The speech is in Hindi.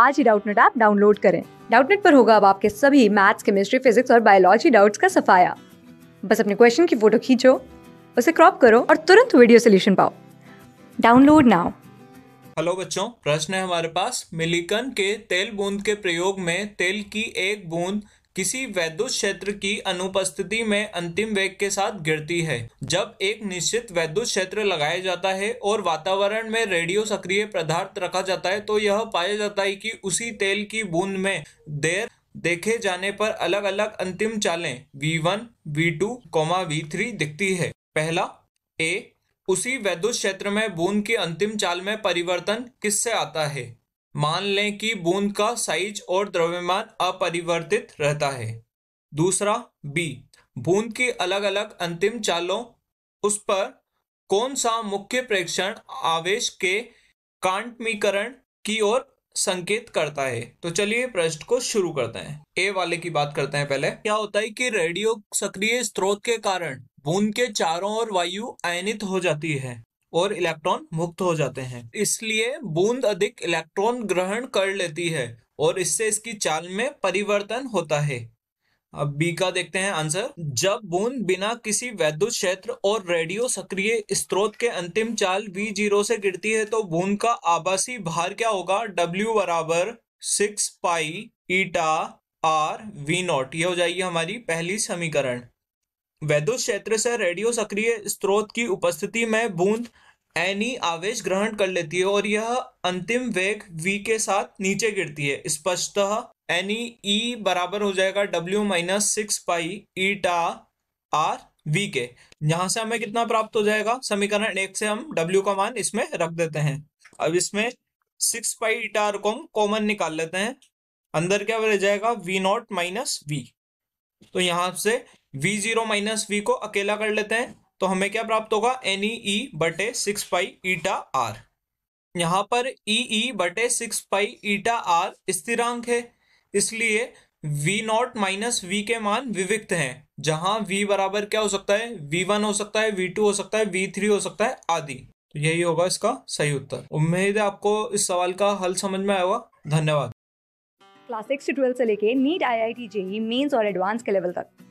आज ही डाउटनेट ऐप डाउनलोड करें डाउटनेट पर होगा अब आपके सभी मैथ्स केमिस्ट्री फिजिक्स और बायोलॉजी डाउट्स का सफाया बस अपने क्वेश्चन की फोटो खींचो उसे क्रॉप करो और तुरंत वीडियो सोल्यूशन पाओ डाउनलोड नाउ हेलो बच्चों प्रश्न है हमारे पास मिलीकन के तेल बूंद के प्रयोग में तेल की एक बूंद किसी वैद्युत क्षेत्र की अनुपस्थिति में अंतिम वेग के साथ गिरती है जब एक निश्चित वैद्युत क्षेत्र लगाया जाता है और वातावरण में रेडियो सक्रिय पदार्थ रखा जाता है तो यह पाया जाता है कि उसी तेल की बूंद में देर देखे जाने पर अलग अलग अंतिम चालें V1, V2, V3 दिखती है पहला ए उसी वैद्युत क्षेत्र में बूंद की अंतिम चाल में परिवर्तन किससे आता है मान लें कि बूंद का साइज और द्रव्यमान अपरिवर्तित रहता है दूसरा बी बूंद की अलग अलग अंतिम चालों उस पर कौन सा मुख्य प्रेक्षण आवेश के कांटमीकरण की ओर संकेत करता है तो चलिए प्रश्न को शुरू करते हैं ए वाले की बात करते हैं पहले क्या होता है कि रेडियो सक्रिय स्रोत के कारण बूंद के चारों ओर वायु आयनित हो जाती है और इलेक्ट्रॉन मुक्त हो जाते हैं इसलिए बूंद अधिक इलेक्ट्रॉन ग्रहण कर लेती है और इससे इसकी चाल में परिवर्तन होता है अब बी का देखते हैं आंसर जब बूंद बिना किसी वैद्युत क्षेत्र और रेडियो सक्रिय स्त्रोत के अंतिम चाल वी जीरो से गिरती है तो बूंद का आभासी भार क्या होगा डब्ल्यू बराबर six pi eta r v naught ये हो जाएगी हमारी पहली समीकरण वैद्युत क्षेत्र से रेडियो सक्रिय स्रोत की उपस्थिति में बूंद एनी आवेश ग्रहण कर लेती है और यह अंतिम वेग v के साथ नीचे गिरती है स्पष्टतः एनी ई e बराबर हो जाएगा w minus six pi eta r v के यहां से हमें कितना प्राप्त हो जाएगा समीकरण एक से हम w का मान इसमें रख देते हैं अब इसमें सिक्स पाई ईटा आर को हम कॉमन निकाल लेते हैं अंदर क्या रह जाएगा v नॉट माइनस वी तो यहां से वी जीरो माइनस वी को अकेला कर लेते हैं तो हमें क्या प्राप्त होगा एन ई ई बटे सिक्स पाई ईटा आर यहाँ पर ई e ई e बटे सिक्स पाई ईटा आर स्थिरांक है इसलिए वी नॉट माइनस वी के मान विविक्त हैं जहां वी बराबर क्या हो सकता है वी वन हो सकता है वी टू हो सकता है वी थ्री हो सकता है आदि तो यही होगा इसका सही उत्तर उम्मीद है आपको इस सवाल का हल समझ में आएगा धन्यवाद क्लास सिक्स से से लेके NEET I I T JEE Mains और एडवांस के लेवल तक